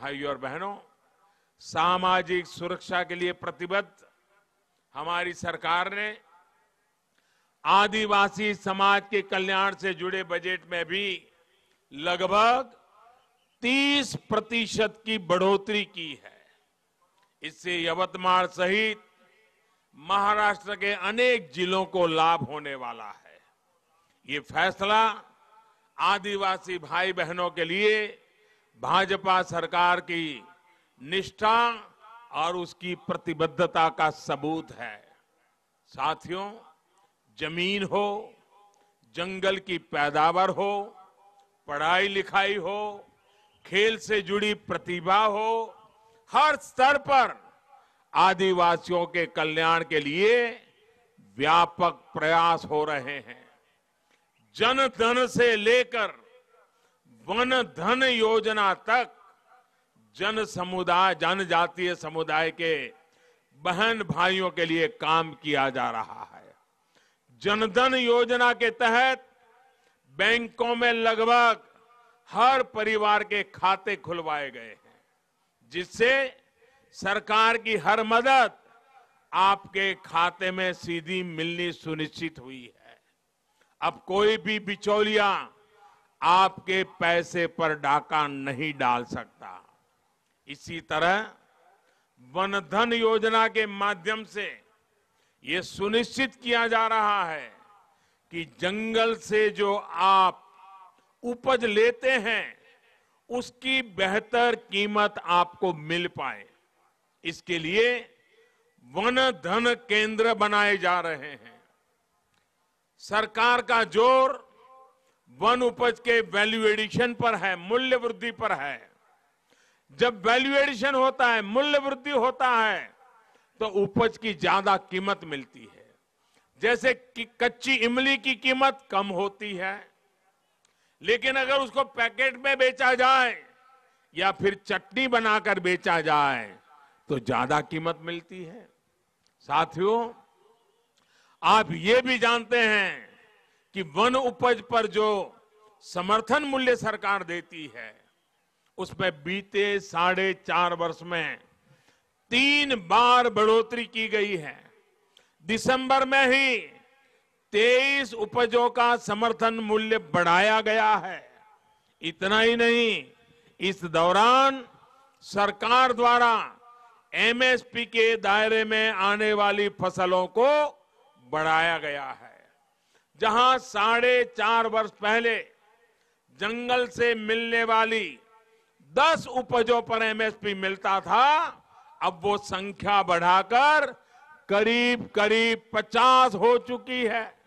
भाइयों और बहनों सामाजिक सुरक्षा के लिए प्रतिबद्ध हमारी सरकार ने आदिवासी समाज के कल्याण से जुड़े बजट में भी लगभग 30 प्रतिशत की बढ़ोतरी की है इससे यवतमाल सहित महाराष्ट्र के अनेक जिलों को लाभ होने वाला है ये फैसला आदिवासी भाई बहनों के लिए भाजपा सरकार की निष्ठा और उसकी प्रतिबद्धता का सबूत है साथियों जमीन हो जंगल की पैदावार हो पढ़ाई लिखाई हो खेल से जुड़ी प्रतिभा हो हर स्तर पर आदिवासियों के कल्याण के लिए व्यापक प्रयास हो रहे हैं जन धन से लेकर वन धन योजना तक जन समुदाय जनजातीय समुदाय के बहन भाइयों के लिए काम किया जा रहा है जनधन योजना के तहत बैंकों में लगभग हर परिवार के खाते खुलवाए गए हैं जिससे सरकार की हर मदद आपके खाते में सीधी मिलनी सुनिश्चित हुई है अब कोई भी बिचौलिया आपके पैसे पर डाका नहीं डाल सकता इसी तरह वन धन योजना के माध्यम से ये सुनिश्चित किया जा रहा है कि जंगल से जो आप उपज लेते हैं उसकी बेहतर कीमत आपको मिल पाए इसके लिए वन धन केंद्र बनाए जा रहे हैं सरकार का जोर वन उपज के वैल्यू एडिशन पर है मूल्य वृद्धि पर है जब वैल्यू एडिशन होता है मूल्य वृद्धि होता है तो उपज की ज्यादा कीमत मिलती है जैसे कि कच्ची इमली की कीमत कम होती है लेकिन अगर उसको पैकेट में बेचा जाए या फिर चटनी बनाकर बेचा जाए तो ज्यादा कीमत मिलती है साथियों आप ये भी जानते हैं कि वन उपज पर जो समर्थन मूल्य सरकार देती है उसमें बीते साढ़े चार वर्ष में तीन बार बढ़ोतरी की गई है दिसंबर में ही तेईस उपजों का समर्थन मूल्य बढ़ाया गया है इतना ही नहीं इस दौरान सरकार द्वारा एमएसपी के दायरे में आने वाली फसलों को बढ़ाया गया है जहां साढ़े चार वर्ष पहले जंगल से मिलने वाली दस उपजों पर एमएसपी मिलता था अब वो संख्या बढ़ाकर करीब करीब पचास हो चुकी है